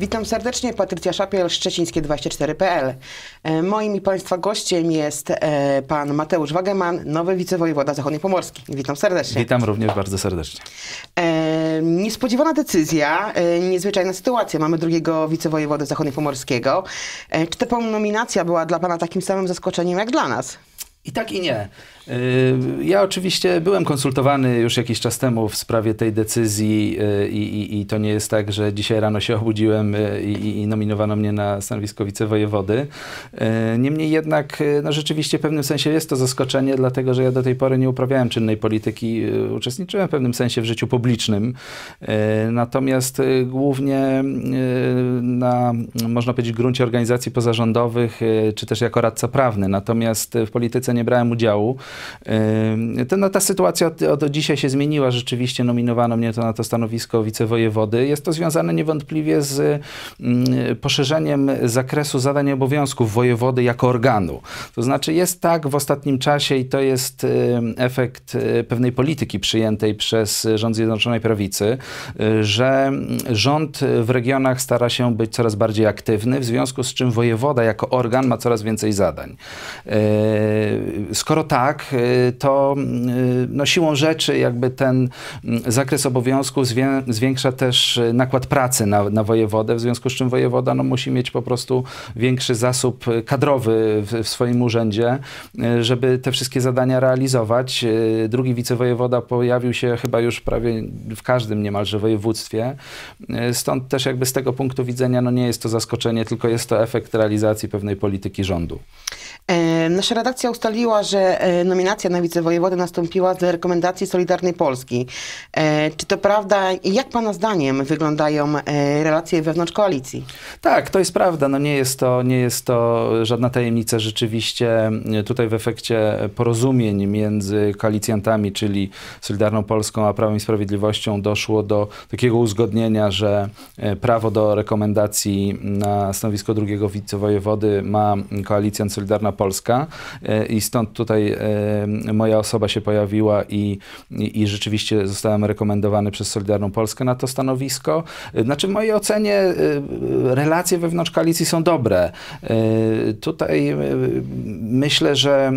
Witam serdecznie, Patrycja Szapiel, szczecińskie24.pl. E, moim i Państwa gościem jest e, pan Mateusz Wageman, nowy wicewojewoda zachodniopomorski. Witam serdecznie. Witam również bardzo serdecznie. E, niespodziewana decyzja, niezwyczajna sytuacja. Mamy drugiego wicewojewodę zachodniopomorskiego. Czy ta nominacja była dla pana takim samym zaskoczeniem jak dla nas? I tak i nie. Yy, ja oczywiście byłem konsultowany już jakiś czas temu w sprawie tej decyzji yy, i, i, i to nie jest tak, że dzisiaj rano się obudziłem yy, i, i nominowano mnie na stanowisko wicewojewody. Niemniej jednak no rzeczywiście w pewnym sensie jest to zaskoczenie, dlatego że ja do tej pory nie uprawiałem czynnej polityki, uczestniczyłem w pewnym sensie w życiu publicznym. Natomiast głównie na, można powiedzieć, gruncie organizacji pozarządowych, czy też jako radca prawny. Natomiast w polityce nie brałem udziału. To, no, ta sytuacja od dzisiaj się zmieniła. Rzeczywiście nominowano mnie to na to stanowisko wicewojewody. Jest to związane niewątpliwie z mm, poszerzeniem zakresu zadań i obowiązków wojewody jako organu. To znaczy jest tak w ostatnim czasie i to jest efekt y, pewnej polityki przyjętej przez rząd Zjednoczonej Prawicy, y, że mm, rząd w regionach stara się być coraz bardziej aktywny, w związku z czym wojewoda jako organ ma coraz więcej zadań. Y, skoro tak, Y, to y, no, siłą rzeczy jakby ten mm, zakres obowiązku zwiększa też y, nakład pracy na, na wojewodę, w związku z czym wojewoda no, musi mieć po prostu większy zasób kadrowy w, w swoim urzędzie, żeby te wszystkie zadania realizować. Drugi wicewojewoda pojawił się chyba już prawie w każdym niemalże województwie, stąd też jakby z tego punktu widzenia no, nie jest to zaskoczenie, tylko jest to efekt realizacji pewnej polityki rządu. E, nasza redakcja ustaliła, że e, no, nominacja na wicewojewody nastąpiła z rekomendacji Solidarnej Polski. E, czy to prawda? Jak Pana zdaniem wyglądają e, relacje wewnątrz koalicji? Tak, to jest prawda. No nie, jest to, nie jest to żadna tajemnica. Rzeczywiście e, tutaj w efekcie porozumień między koalicjantami, czyli Solidarną Polską a Prawem i Sprawiedliwością doszło do takiego uzgodnienia, że prawo do rekomendacji na stanowisko drugiego wicewojewody ma koalicjant Solidarna Polska i stąd tutaj Y, moja osoba się pojawiła i, i, i rzeczywiście zostałem rekomendowany przez Solidarną Polskę na to stanowisko. Y, znaczy w mojej ocenie y, relacje wewnątrz koalicji są dobre. Tutaj myślę, że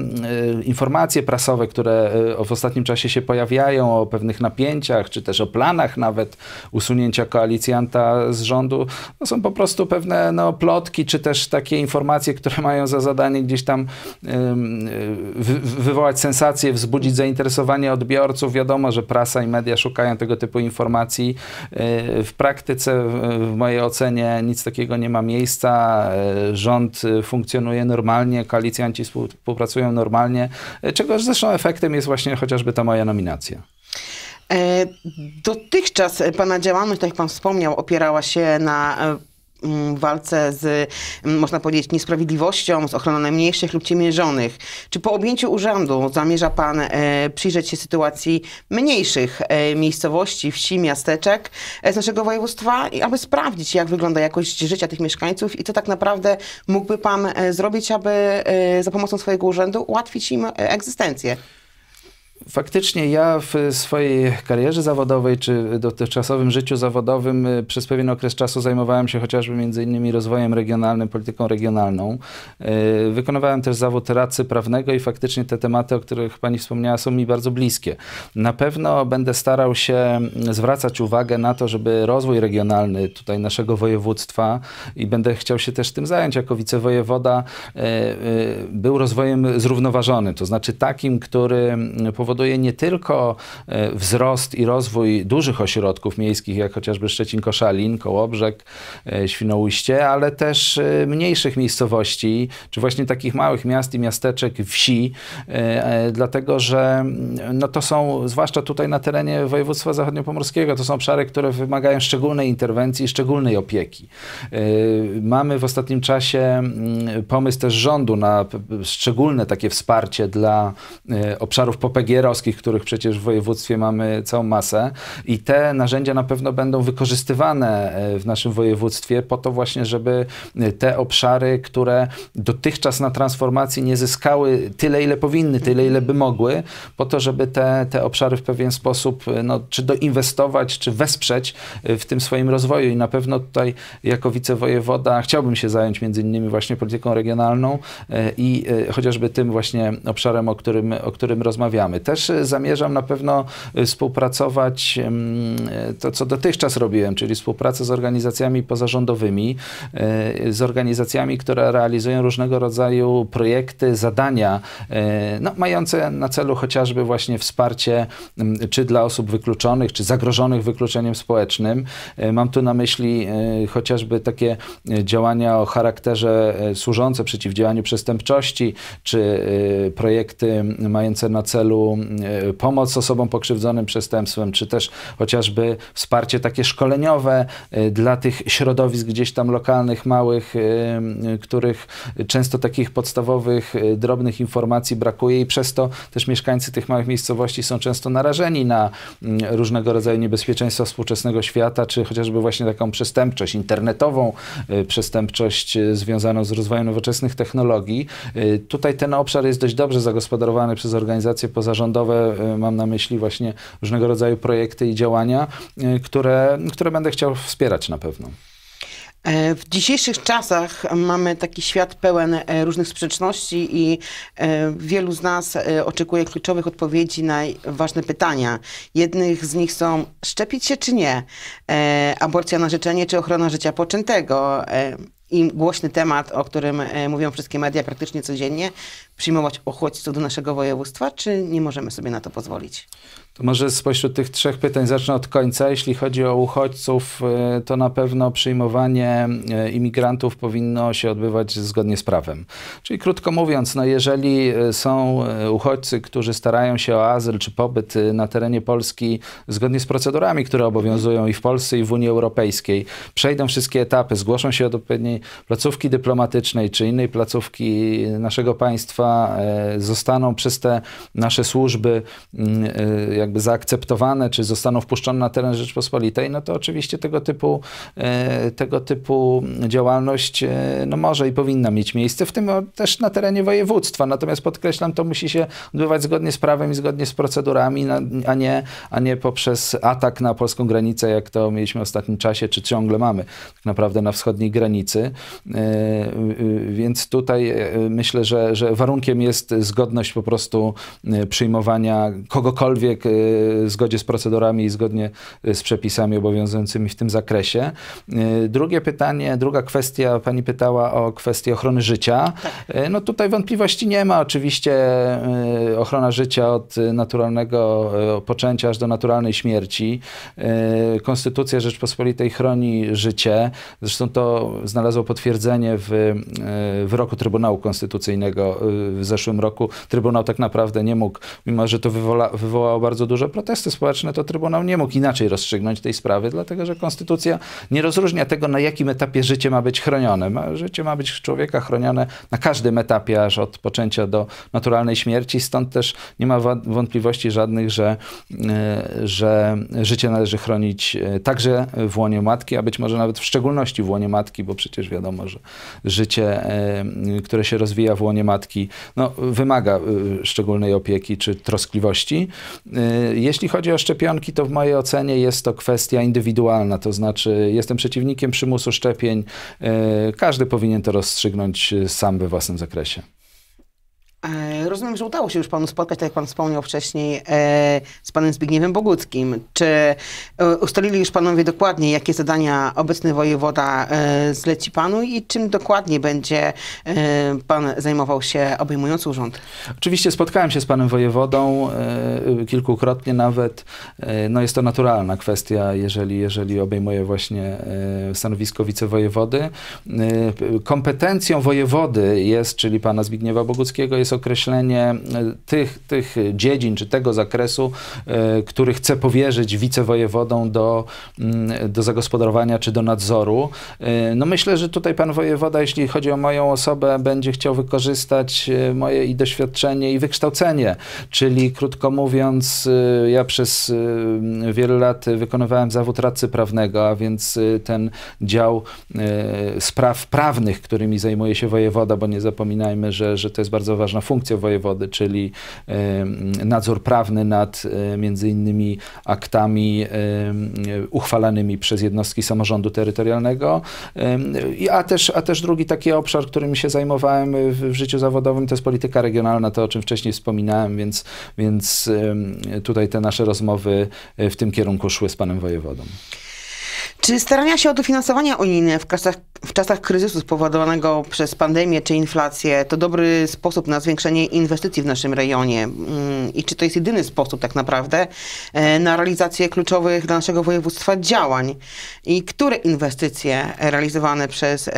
informacje prasowe, które w ostatnim czasie się pojawiają o pewnych napięciach, czy też o planach nawet usunięcia koalicjanta z rządu, no są po prostu pewne no, plotki, czy też takie informacje, które mają za zadanie gdzieś tam wywołać wywołać sensację, wzbudzić zainteresowanie odbiorców. Wiadomo, że prasa i media szukają tego typu informacji. Y, w praktyce, w mojej ocenie, nic takiego nie ma miejsca. Y, rząd y, funkcjonuje normalnie, koalicjanci współpracują normalnie, czego zresztą efektem jest właśnie chociażby ta moja nominacja. E, dotychczas e, Pana działalność, tak jak Pan wspomniał, opierała się na e, walce z, można powiedzieć, niesprawiedliwością, z ochroną najmniejszych lub ciemiężonych. Czy po objęciu urzędu zamierza Pan e, przyjrzeć się sytuacji mniejszych e, miejscowości, wsi, miasteczek e, z naszego województwa, aby sprawdzić, jak wygląda jakość życia tych mieszkańców i co tak naprawdę mógłby Pan e, zrobić, aby e, za pomocą swojego urzędu ułatwić im e, egzystencję? Faktycznie ja w swojej karierze zawodowej czy dotychczasowym życiu zawodowym y, przez pewien okres czasu zajmowałem się chociażby między innymi rozwojem regionalnym, polityką regionalną. Y, wykonywałem też zawód radcy prawnego i faktycznie te tematy, o których Pani wspomniała, są mi bardzo bliskie. Na pewno będę starał się mm, zwracać uwagę na to, żeby rozwój regionalny tutaj naszego województwa i będę chciał się też tym zająć jako wicewojewoda, y, był rozwojem zrównoważonym, to znaczy takim, który powoduje mm, powoduje nie tylko e, wzrost i rozwój dużych ośrodków miejskich, jak chociażby Szczecin-Koszalin, Kołobrzeg, e, Świnoujście, ale też e, mniejszych miejscowości, czy właśnie takich małych miast i miasteczek, wsi, dlatego że mm, no to są, zwłaszcza tutaj na terenie województwa zachodniopomorskiego, to są obszary, które wymagają szczególnej interwencji, szczególnej opieki. Mamy w ostatnim czasie mm, pomysł też rządu na szczególne takie wsparcie dla obszarów PPG pr których przecież w województwie mamy całą masę i te narzędzia na pewno będą wykorzystywane e, w naszym województwie po to właśnie, żeby e, te obszary, które dotychczas na transformacji nie zyskały tyle, ile powinny, tyle, ile by mogły, po to, żeby te, te obszary w pewien sposób e, no, czy doinwestować, czy wesprzeć w tym swoim rozwoju. I na pewno tutaj jako wicewojewoda chciałbym się zająć między innymi właśnie polityką regionalną i chociażby tym właśnie obszarem, o którym, o którym rozmawiamy. Też e, zamierzam na pewno e, współpracować e, to, co dotychczas robiłem, czyli współpracę z organizacjami pozarządowymi, z organizacjami, które realizują różnego rodzaju projekty, zadania, no, mające na celu chociażby właśnie wsparcie czy dla osób wykluczonych, czy zagrożonych wykluczeniem społecznym. Mam tu na myśli chociażby takie działania o charakterze służące przeciwdziałaniu przestępczości, czy projekty mające na celu E, pomoc osobom pokrzywdzonym przestępstwem, czy też chociażby wsparcie takie szkoleniowe e, dla tych środowisk gdzieś tam lokalnych, małych, e, których często takich podstawowych, drobnych informacji brakuje i przez to też mieszkańcy tych małych miejscowości są często narażeni na różnego rodzaju niebezpieczeństwa współczesnego świata, czy chociażby właśnie taką przestępczość internetową, przestępczość związaną z rozwojem nowoczesnych technologii. Tutaj ten obszar jest dość dobrze zagospodarowany przez organizacje pozarządowe, rządowe, y, mam na myśli właśnie różnego rodzaju projekty i działania, y, które, które będę chciał wspierać na pewno. E, w dzisiejszych czasach mamy taki świat pełen e, różnych sprzeczności i e, wielu z nas oczekuje kluczowych odpowiedzi na ważne pytania. Jednych z nich są szczepić się czy nie, aborcja na życzenie czy ochrona życia poczętego, i głośny temat, o którym e, mówią wszystkie media praktycznie codziennie, przyjmować uchodźców do naszego województwa, czy nie możemy sobie na to pozwolić? To może spośród tych trzech pytań zacznę od końca. Jeśli chodzi o uchodźców, y, to na pewno przyjmowanie y, imigrantów powinno się odbywać zgodnie z prawem. Czyli krótko mówiąc, no jeżeli y, są uchodźcy, którzy starają się o azyl czy pobyt na terenie Polski zgodnie z procedurami, które obowiązują i w Polsce, i w Unii Europejskiej, przejdą wszystkie etapy, zgłoszą się do odpowiedniej placówki dyplomatycznej czy innej placówki naszego państwa, zostaną przez te nasze służby jak jakby zaakceptowane, czy zostaną wpuszczone na teren Rzeczpospolitej, no to oczywiście tego typu, e, tego typu działalność e, no może i powinna mieć miejsce, w tym też na terenie województwa. Natomiast podkreślam, to musi się odbywać zgodnie z prawem i zgodnie z procedurami, a nie, a nie poprzez atak na polską granicę, jak to mieliśmy w ostatnim czasie, czy ciągle mamy tak naprawdę na wschodniej granicy. E, więc tutaj myślę, że, że warunkiem jest zgodność po prostu przyjmowania kogokolwiek zgodzie z procedurami i zgodnie z przepisami obowiązującymi w tym zakresie. E, drugie pytanie, druga kwestia, pani pytała o kwestię ochrony życia. Tak. E, no tutaj wątpliwości nie ma. Oczywiście e, ochrona życia od naturalnego poczęcia aż do naturalnej śmierci. Konstytucja Rzeczpospolitej chroni życie. Zresztą to znalazło potwierdzenie w wyroku Trybunału Konstytucyjnego w zeszłym roku. Trybunał tak naprawdę nie mógł, mimo że to wywołało bardzo bardzo duże protesty społeczne, to Trybunał nie mógł inaczej rozstrzygnąć tej sprawy, dlatego że Konstytucja nie rozróżnia tego, na jakim etapie życie ma być chronione. Życie ma być człowieka chronione na każdym etapie, aż od poczęcia do naturalnej śmierci, stąd też nie ma wątpliwości żadnych, że, e, że życie należy chronić e, także w łonie matki, a być może nawet w szczególności w łonie matki, bo przecież wiadomo, że życie, e, które się rozwija w łonie matki, no, wymaga szczególnej opieki czy troskliwości. Y, jeśli chodzi o szczepionki, to w mojej ocenie jest to kwestia indywidualna, to znaczy jestem przeciwnikiem przymusu szczepień. Y, każdy powinien to rozstrzygnąć y, sam we własnym zakresie. Rozumiem, że udało się już panu spotkać, tak jak pan wspomniał wcześniej, e, z panem Zbigniewem Boguckim. Czy e, ustalili już panowie dokładnie, jakie zadania obecny wojewoda e, zleci panu i czym dokładnie będzie pan zajmował się obejmując urząd? Oczywiście spotkałem się z panem wojewodą kilkukrotnie nawet. No jest to naturalna kwestia, jeżeli, jeżeli obejmuje właśnie stanowisko wicewojewody. Kompetencją wojewody jest, czyli pana Zbigniewa Boguckiego, jest określenie terenie e, tych, tych dziedzin czy tego zakresu, e, który chce powierzyć wicewojewodą do, mm, do zagospodarowania czy do nadzoru. E, no myślę, że tutaj pan wojewoda, jeśli chodzi o moją osobę, będzie chciał wykorzystać moje i doświadczenie i wykształcenie, czyli krótko mówiąc, ja przez wiele lat wykonywałem zawód radcy prawnego, a więc ten dział spraw prawnych, którymi zajmuje się wojewoda, bo nie zapominajmy, że, że to jest bardzo ważna funkcja w wojewody, czyli nadzór prawny nad e, między innymi aktami uchwalanymi przez jednostki samorządu terytorialnego. A też, a też drugi taki obszar, którym się zajmowałem w, życiu zawodowym, to jest polityka regionalna, to o czym wcześniej wspominałem, więc, więc tutaj te nasze rozmowy e, w tym kierunku szły z panem wojewodą. Czy starania się o dofinansowanie unijne w, czasach, w czasach kryzysu spowodowanego przez pandemię czy inflację to dobry sposób na zwiększenie inwestycji w naszym rejonie? Mm, I czy to jest jedyny sposób tak naprawdę e, na realizację kluczowych dla naszego województwa działań? I które inwestycje realizowane przez e,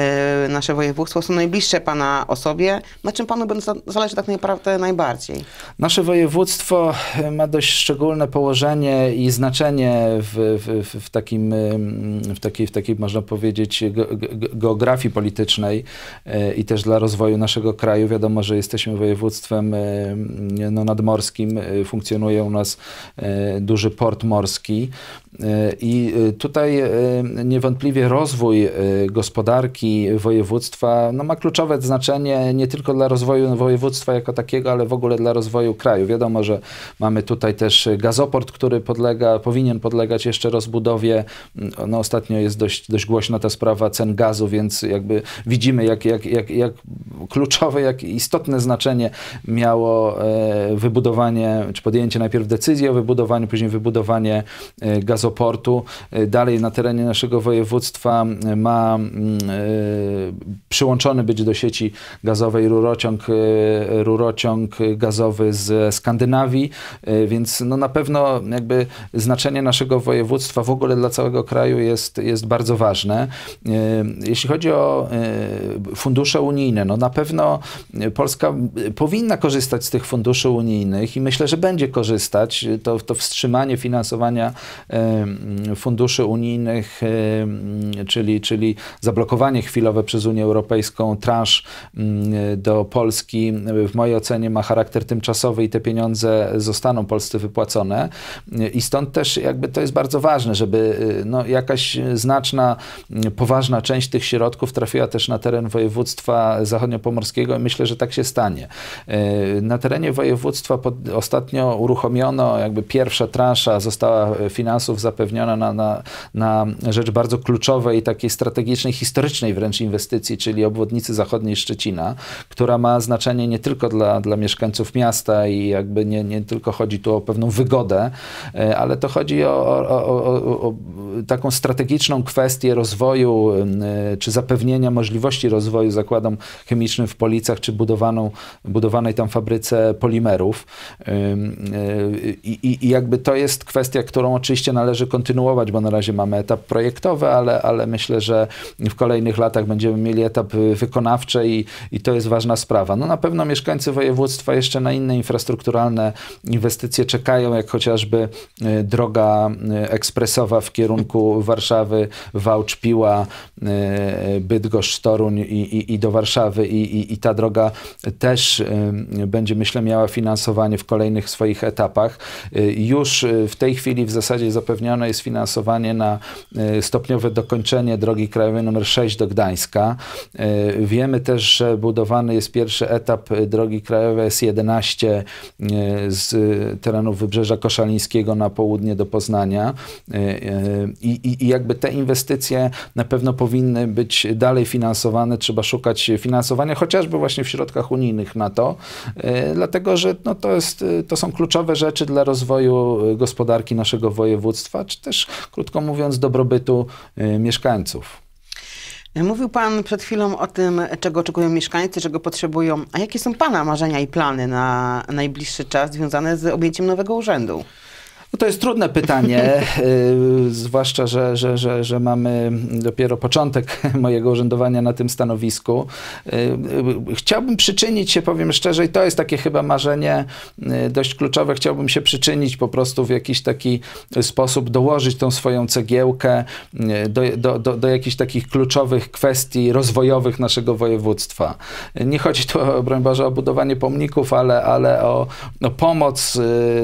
nasze województwo są najbliższe Pana osobie? Na czym Panu zależy tak naprawdę najbardziej? Nasze województwo e, ma dość szczególne położenie i znaczenie w, w, w takim mm, w takiej, w takiej można powiedzieć, geografii politycznej e, i też dla rozwoju naszego kraju. Wiadomo, że jesteśmy województwem e, no, nadmorskim, e, funkcjonuje u nas duży port morski i tutaj niewątpliwie rozwój gospodarki województwa no, ma kluczowe znaczenie nie tylko dla rozwoju województwa jako takiego, ale w ogóle dla rozwoju kraju. Wiadomo, że mamy tutaj też gazoport, który podlega, powinien podlegać jeszcze rozbudowie. No, Ostatnio jest dość, dość głośna ta sprawa cen gazu, więc jakby widzimy, jak, jak, jak, jak kluczowe, jak istotne znaczenie miało e, wybudowanie, czy podjęcie najpierw decyzji o wybudowaniu, później wybudowanie e, gazoportu. E, dalej na terenie naszego województwa ma mm, przyłączony być do sieci gazowej rurociąg, rurociąg gazowy z Skandynawii, więc no na pewno jakby znaczenie naszego województwa w ogóle dla całego kraju jest jest, jest bardzo ważne. E, jeśli chodzi o e, fundusze unijne, no na pewno Polska e, powinna korzystać z tych funduszy unijnych i myślę, że będzie korzystać. To, to wstrzymanie finansowania funduszy unijnych, czyli, czyli zablokowanie chwilowe przez Unię Europejską transz do Polski, w mojej ocenie ma charakter tymczasowy i te pieniądze zostaną Polsce wypłacone. I stąd też jakby to jest bardzo ważne, żeby no, jakaś E, znaczna, poważna część tych środków trafiła też na teren województwa zachodniopomorskiego i myślę, że tak się stanie. E, na terenie województwa pod, ostatnio uruchomiono, jakby pierwsza transza została e, finansów zapewniona na, na, na rzecz bardzo kluczowej i takiej strategicznej, historycznej wręcz inwestycji, czyli obwodnicy zachodniej Szczecina, która ma znaczenie nie tylko dla, dla mieszkańców miasta i jakby nie, nie tylko chodzi tu o pewną wygodę, ale to chodzi o, o, o, o taką strategię, strategiczną kwestię rozwoju y, czy zapewnienia możliwości rozwoju zakładom chemicznym w Policach czy budowaną, budowanej tam fabryce polimerów. Y, y, I, I, jakby to jest kwestia, którą oczywiście należy kontynuować, bo na razie mamy etap projektowy, ale, ale myślę, że w kolejnych latach będziemy mieli etap wykonawczy i, i to jest ważna sprawa. No na pewno mieszkańcy województwa jeszcze na inne infrastrukturalne inwestycje czekają, jak chociażby droga ekspresowa w kierunku Warszawy Warszawy, Wałcz, Piła, e, Bydgoszcz, Toruń i, i, i do Warszawy I, i, ta droga też e, będzie, myślę, miała finansowanie w kolejnych swoich etapach. E, już w tej chwili w zasadzie zapewnione jest finansowanie na stopniowe dokończenie drogi krajowej nr 6 do Gdańska. Wiemy też, że budowany jest pierwszy etap drogi krajowej S11 z terenu Wybrzeża Koszalińskiego na południe do Poznania. I, i, i jakby te inwestycje na pewno powinny być dalej finansowane, trzeba szukać finansowania, chociażby właśnie w środkach unijnych na to, y, dlatego że no, to, jest, y, to są kluczowe rzeczy dla rozwoju y, gospodarki naszego województwa, czy też, krótko mówiąc, dobrobytu mieszkańców. Mówił Pan przed chwilą o tym, czego oczekują mieszkańcy, czego potrzebują. A jakie są Pana marzenia i plany na najbliższy czas związane z objęciem nowego urzędu? to jest trudne pytanie, y, zwłaszcza, że, że, że, że mamy dopiero początek mojego urzędowania na tym stanowisku. Y, y, chciałbym przyczynić się, powiem szczerze, i to jest takie chyba marzenie dość kluczowe, chciałbym się przyczynić po prostu w jakiś taki sposób, dołożyć tą swoją cegiełkę do, do, do, do jakichś takich kluczowych kwestii rozwojowych naszego województwa. Nie chodzi tu, broń Boże, o budowanie pomników, ale, ale o, o pomoc,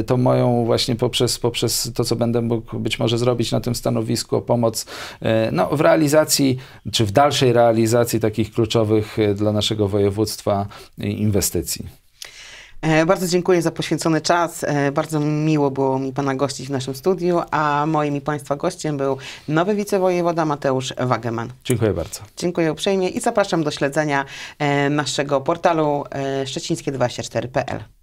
to moją właśnie poprzez poprzez to, co będę mógł być może zrobić na tym stanowisku, o pomoc e, no, w realizacji czy w dalszej realizacji takich kluczowych e, dla naszego województwa e, inwestycji. Bardzo dziękuję za poświęcony czas. Bardzo miło było mi Pana gościć w naszym studiu, a moim i Państwa gościem był nowy wicewojewoda Mateusz Wageman. Dziękuję bardzo. Dziękuję uprzejmie i zapraszam do śledzenia naszego portalu szczecińskie24.pl.